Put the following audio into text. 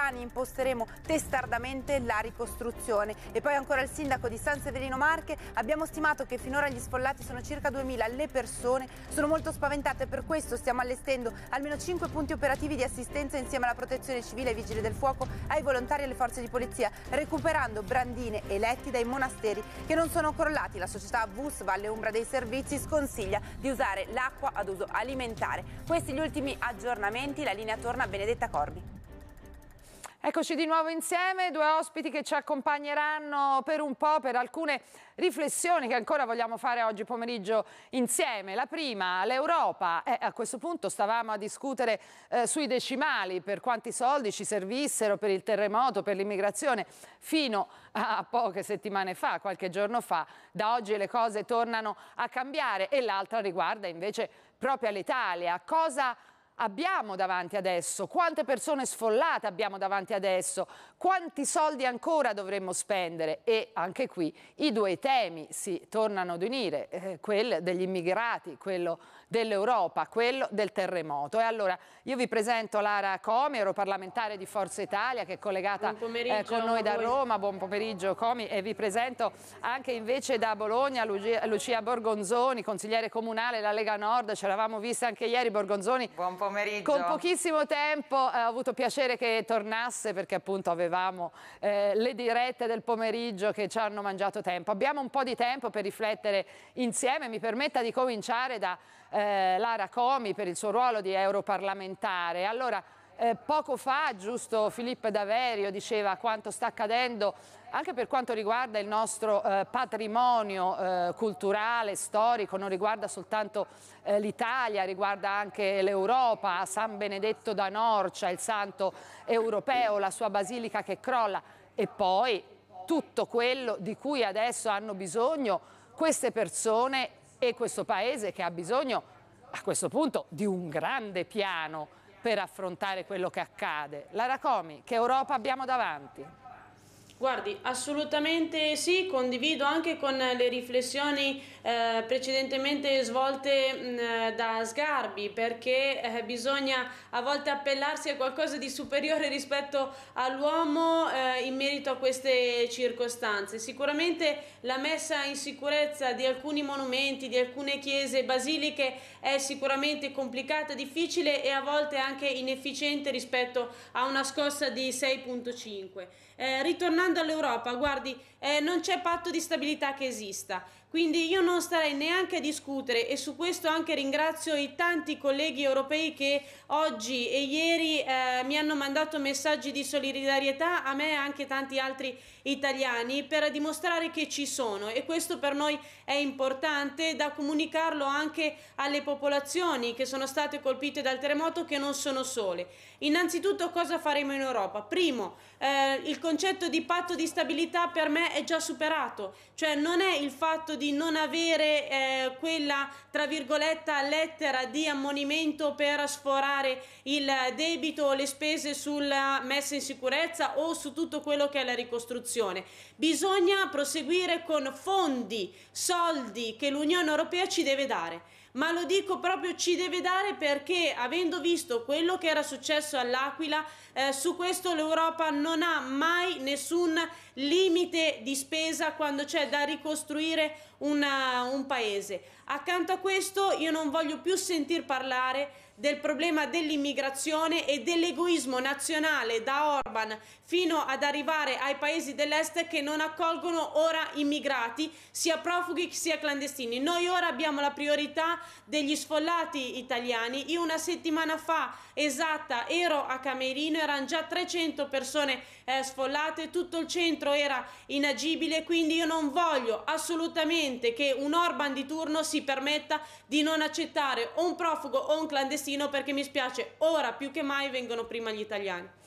Frani imposteremo testardamente la ricostruzione. E poi ancora il sindaco di San Severino Marche, abbiamo stimato che finora gli sfollati sono circa 2.000, le persone sono molto spaventate, per questo stiamo allestendo almeno 5 punti operativi di assistenza insieme alla protezione civile, ai vigili del fuoco, ai volontari e alle forze di polizia, recuperando brandine e letti dai monasteri che non sono crollati. La società VUS Valle Umbra dei Servizi sconsiglia di usare l'acqua ad uso alimentare. Questi gli ultimi aggiornamenti, la linea torna a Benedetta Corbi. Eccoci di nuovo insieme, due ospiti che ci accompagneranno per un po' per alcune riflessioni che ancora vogliamo fare oggi pomeriggio insieme. La prima, l'Europa. Eh, a questo punto stavamo a discutere eh, sui decimali, per quanti soldi ci servissero per il terremoto, per l'immigrazione, fino a poche settimane fa, qualche giorno fa. Da oggi le cose tornano a cambiare e l'altra riguarda invece proprio l'Italia. Cosa abbiamo davanti adesso, quante persone sfollate abbiamo davanti adesso, quanti soldi ancora dovremmo spendere e anche qui i due temi si tornano ad unire, eh, quello degli immigrati, quello dell'Europa, quello del terremoto. E allora io vi presento Lara Comi, europarlamentare di Forza Italia che è collegata eh, con noi da Roma, buon pomeriggio Comi e vi presento anche invece da Bologna Lucia Borgonzoni, consigliere comunale della Lega Nord, ce l'avamo vista anche ieri Borgonzoni. Buon pomeriggio pomeriggio. Con pochissimo tempo eh, ho avuto piacere che tornasse perché appunto avevamo eh, le dirette del pomeriggio che ci hanno mangiato tempo. Abbiamo un po' di tempo per riflettere insieme. Mi permetta di cominciare da eh, Lara Comi per il suo ruolo di europarlamentare. Allora, eh, poco fa, giusto Filippo Daverio diceva quanto sta accadendo anche per quanto riguarda il nostro eh, patrimonio eh, culturale, storico, non riguarda soltanto eh, l'Italia, riguarda anche l'Europa, San Benedetto da Norcia, il santo europeo, la sua basilica che crolla e poi tutto quello di cui adesso hanno bisogno queste persone e questo paese che ha bisogno a questo punto di un grande piano per affrontare quello che accade. Lara Comi, che Europa abbiamo davanti? Guardi, assolutamente sì, condivido anche con le riflessioni eh, precedentemente svolte mh, da Sgarbi, perché eh, bisogna a volte appellarsi a qualcosa di superiore rispetto all'uomo eh, merito a queste circostanze. Sicuramente la messa in sicurezza di alcuni monumenti, di alcune chiese basiliche è sicuramente complicata, difficile e a volte anche inefficiente rispetto a una scossa di 6.5. Eh, ritornando all'Europa, guardi, eh, non c'è patto di stabilità che esista. Quindi io non starei neanche a discutere e su questo anche ringrazio i tanti colleghi europei che oggi e ieri eh, mi hanno mandato messaggi di solidarietà a me e anche tanti altri italiani per dimostrare che ci sono e questo per noi è importante da comunicarlo anche alle popolazioni che sono state colpite dal terremoto che non sono sole. Innanzitutto cosa faremo in Europa? Primo, eh, il concetto di patto di stabilità per me è già superato, cioè non è il fatto di non avere eh, quella tra virgolette lettera di ammonimento per sforare il debito o le spese sulla messa in sicurezza o su tutto quello che è la ricostruzione. Bisogna proseguire con fondi, soldi che l'Unione Europea ci deve dare ma lo dico proprio ci deve dare perché avendo visto quello che era successo all'Aquila, eh, su questo l'Europa non ha mai nessun limite di spesa quando c'è da ricostruire una, un paese. Accanto a questo io non voglio più sentir parlare del problema dell'immigrazione e dell'egoismo nazionale da Orban fino ad arrivare ai paesi dell'est che non accolgono ora immigrati, sia profughi sia clandestini. Noi ora abbiamo la priorità degli sfollati italiani. Io una settimana fa esatta ero a Camerino, erano già 300 persone eh, sfollate, tutto il centro era inagibile, quindi io non voglio assolutamente che un Orban di turno si permetta di non accettare un profugo o un clandestino destino perché mi spiace, ora più che mai vengono prima gli italiani.